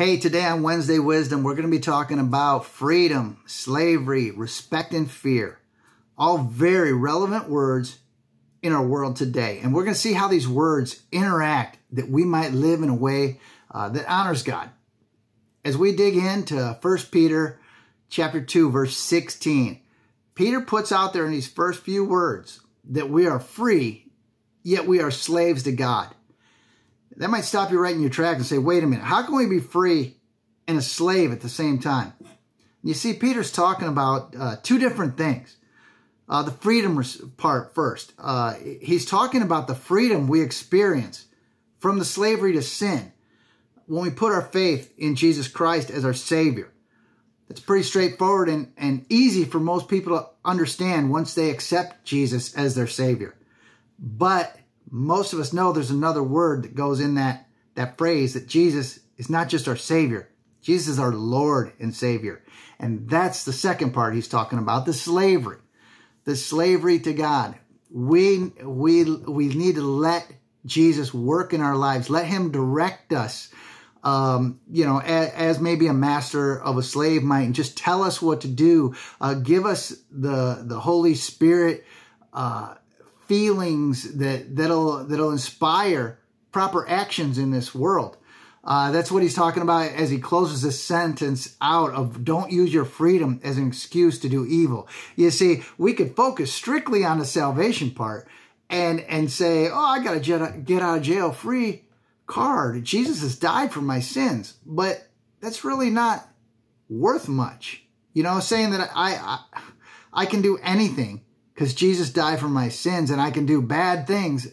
Hey, today on Wednesday Wisdom, we're going to be talking about freedom, slavery, respect, and fear. All very relevant words in our world today. And we're going to see how these words interact that we might live in a way uh, that honors God. As we dig into 1 Peter chapter 2, verse 16, Peter puts out there in these first few words that we are free, yet we are slaves to God. That might stop you right in your track and say, wait a minute, how can we be free and a slave at the same time? You see, Peter's talking about uh, two different things. Uh, the freedom part first. Uh, he's talking about the freedom we experience from the slavery to sin when we put our faith in Jesus Christ as our Savior. It's pretty straightforward and, and easy for most people to understand once they accept Jesus as their Savior. But most of us know there's another word that goes in that, that phrase that Jesus is not just our Savior. Jesus is our Lord and Savior. And that's the second part he's talking about, the slavery. The slavery to God. We, we, we need to let Jesus work in our lives. Let him direct us, um, you know, as, as, maybe a master of a slave might, and just tell us what to do. Uh, give us the, the Holy Spirit uh, feelings that that'll that'll inspire proper actions in this world. Uh, that's what he's talking about as he closes this sentence out of don't use your freedom as an excuse to do evil. You see, we could focus strictly on the salvation part and and say, oh, I got to get out of jail free card. Jesus has died for my sins, but that's really not worth much. You know, saying that I I, I can do anything because Jesus died for my sins and I can do bad things.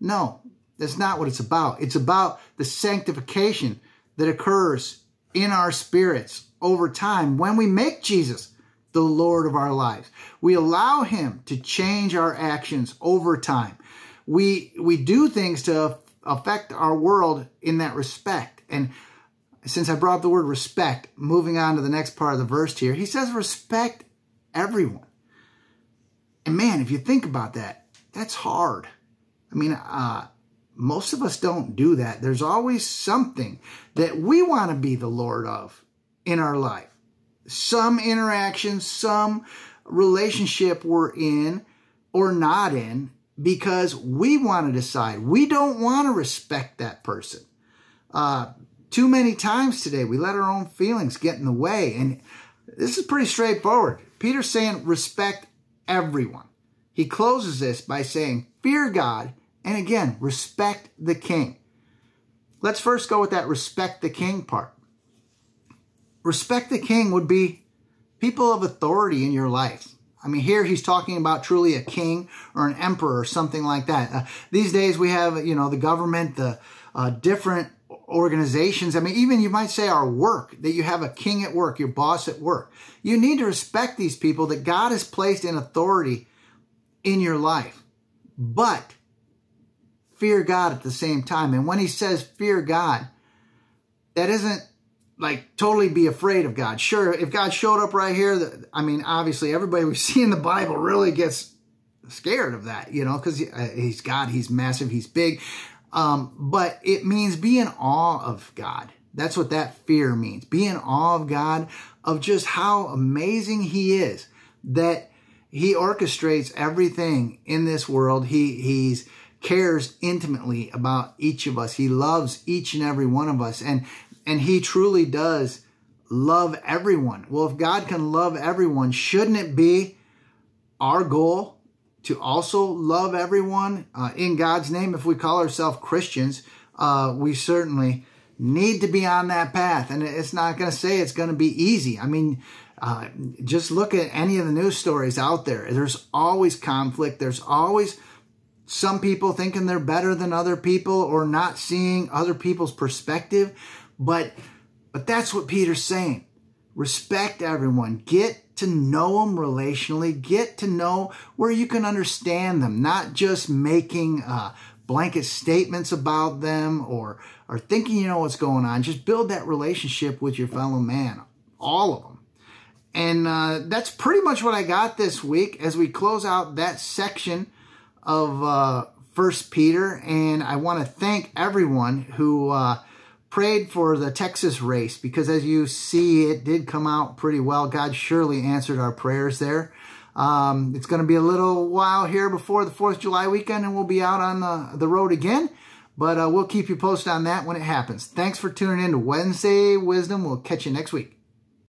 No, that's not what it's about. It's about the sanctification that occurs in our spirits over time when we make Jesus the Lord of our lives. We allow him to change our actions over time. We, we do things to affect our world in that respect. And since I brought up the word respect, moving on to the next part of the verse here, he says respect everyone. And man, if you think about that, that's hard. I mean, uh, most of us don't do that. There's always something that we want to be the Lord of in our life. Some interaction, some relationship we're in or not in because we want to decide. We don't want to respect that person. Uh, too many times today, we let our own feelings get in the way. And this is pretty straightforward. Peter's saying, respect everyone. He closes this by saying, Fear God, and again, respect the king. Let's first go with that respect the king part. Respect the king would be people of authority in your life. I mean, here he's talking about truly a king or an emperor or something like that. Uh, these days we have, you know, the government, the uh, different organizations. I mean, even you might say our work, that you have a king at work, your boss at work. You need to respect these people that God has placed in authority in your life. But fear God at the same time. And when he says fear God, that isn't like totally be afraid of God. Sure, if God showed up right here, I mean, obviously everybody we see in the Bible really gets scared of that, you know, because uh, he's God, he's massive, he's big. Um, but it means be in awe of God. That's what that fear means. Be in awe of God, of just how amazing He is, that He orchestrates everything in this world. He He's cares intimately about each of us. He loves each and every one of us. And and He truly does love everyone. Well, if God can love everyone, shouldn't it be our goal to also love everyone uh, in God's name. If we call ourselves Christians, uh, we certainly need to be on that path. And it's not going to say it's going to be easy. I mean, uh, just look at any of the news stories out there. There's always conflict. There's always some people thinking they're better than other people or not seeing other people's perspective. But, but that's what Peter's saying. Respect everyone. Get to know them relationally, get to know where you can understand them, not just making uh, blanket statements about them or, or thinking you know what's going on. Just build that relationship with your fellow man, all of them. And uh, that's pretty much what I got this week as we close out that section of uh, First Peter. And I want to thank everyone who uh, prayed for the Texas race because as you see, it did come out pretty well. God surely answered our prayers there. Um, it's going to be a little while here before the 4th of July weekend and we'll be out on the, the road again. But uh, we'll keep you posted on that when it happens. Thanks for tuning in to Wednesday Wisdom. We'll catch you next week.